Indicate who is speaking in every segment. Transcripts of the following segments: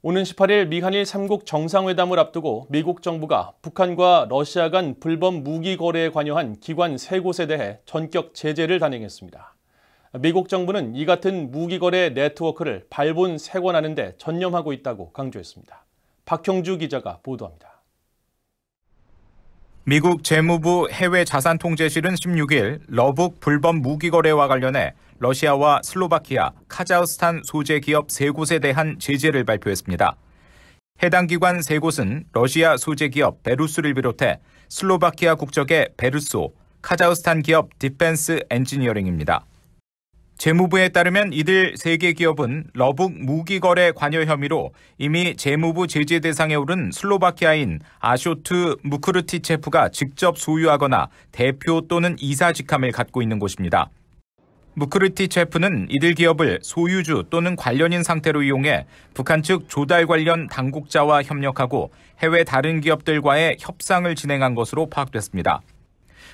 Speaker 1: 오는 18일 미한일 3국 정상회담을 앞두고 미국 정부가 북한과 러시아 간 불법 무기 거래에 관여한 기관 3곳에 대해 전격 제재를 단행했습니다. 미국 정부는 이 같은 무기 거래 네트워크를 발본 세관하는 데 전념하고 있다고 강조했습니다. 박형주 기자가 보도합니다.
Speaker 2: 미국 재무부 해외 자산 통제실은 16일 러북 불법 무기 거래와 관련해 러시아와 슬로바키아, 카자흐스탄 소재 기업 세 곳에 대한 제재를 발표했습니다. 해당 기관 세 곳은 러시아 소재 기업 베루스를 비롯해 슬로바키아 국적의 베르소, 카자흐스탄 기업 디펜스 엔지니어링입니다. 재무부에 따르면 이들 3개 기업은 러북 무기 거래 관여 혐의로 이미 재무부 제재 대상에 오른 슬로바키아인 아쇼트 무크르티체프가 직접 소유하거나 대표 또는 이사 직함을 갖고 있는 곳입니다. 무크르티체프는 이들 기업을 소유주 또는 관련인 상태로 이용해 북한 측 조달 관련 당국자와 협력하고 해외 다른 기업들과의 협상을 진행한 것으로 파악됐습니다.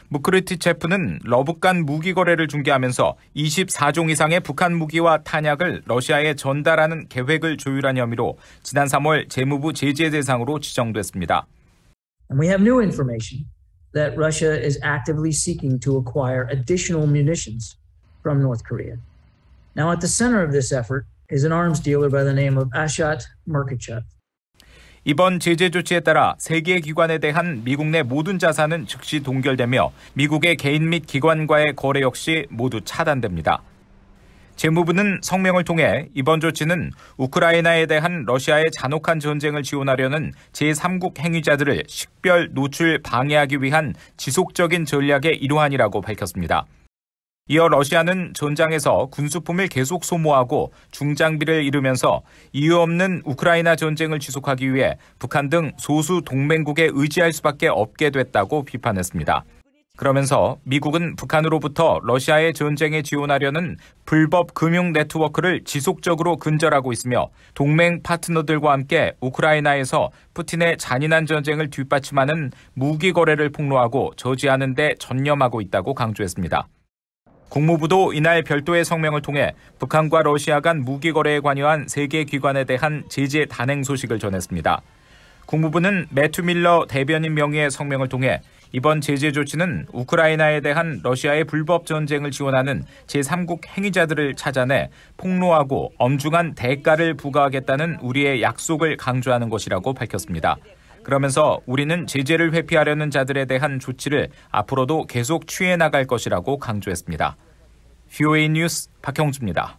Speaker 2: 무크르티 체프는 러브간 무기 거래를 중개하면서 24종 이상의 북한 무기와 탄약을 러시아에 전달하는 계획을 조율한 혐의로 지난 3월 재무부 제재 대상으로 지정됐습니다. that Russia is actively seeking to acquire additional munitions from North Korea. Now, at the center of this effort is an arms dealer by the name of Ashat Merkachev. 이번 제재 조치에 따라 세계 기관에 대한 미국 내 모든 자산은 즉시 동결되며 미국의 개인 및 기관과의 거래 역시 모두 차단됩니다. 재무부는 성명을 통해 이번 조치는 우크라이나에 대한 러시아의 잔혹한 전쟁을 지원하려는 제3국 행위자들을 식별 노출 방해하기 위한 지속적인 전략의 일환이라고 밝혔습니다. 이어 러시아는 전장에서 군수품을 계속 소모하고 중장비를 잃으면서 이유 없는 우크라이나 전쟁을 지속하기 위해 북한 등 소수 동맹국에 의지할 수밖에 없게 됐다고 비판했습니다. 그러면서 미국은 북한으로부터 러시아의 전쟁에 지원하려는 불법 금융 네트워크를 지속적으로 근절하고 있으며 동맹 파트너들과 함께 우크라이나에서 푸틴의 잔인한 전쟁을 뒷받침하는 무기 거래를 폭로하고 저지하는 데 전념하고 있다고 강조했습니다. 국무부도 이날 별도의 성명을 통해 북한과 러시아 간 무기 거래에 관여한 세계 기관에 대한 제재 단행 소식을 전했습니다. 국무부는 매튜 밀러 대변인 명의의 성명을 통해 이번 제재 조치는 우크라이나에 대한 러시아의 불법 전쟁을 지원하는 제3국 행위자들을 찾아내 폭로하고 엄중한 대가를 부과하겠다는 우리의 약속을 강조하는 것이라고 밝혔습니다. 그러면서 우리는 제재를 회피하려는 자들에 대한 조치를 앞으로도 계속 취해 나갈 것이라고 강조했습니다.
Speaker 1: VOA 뉴스 박형주입니다.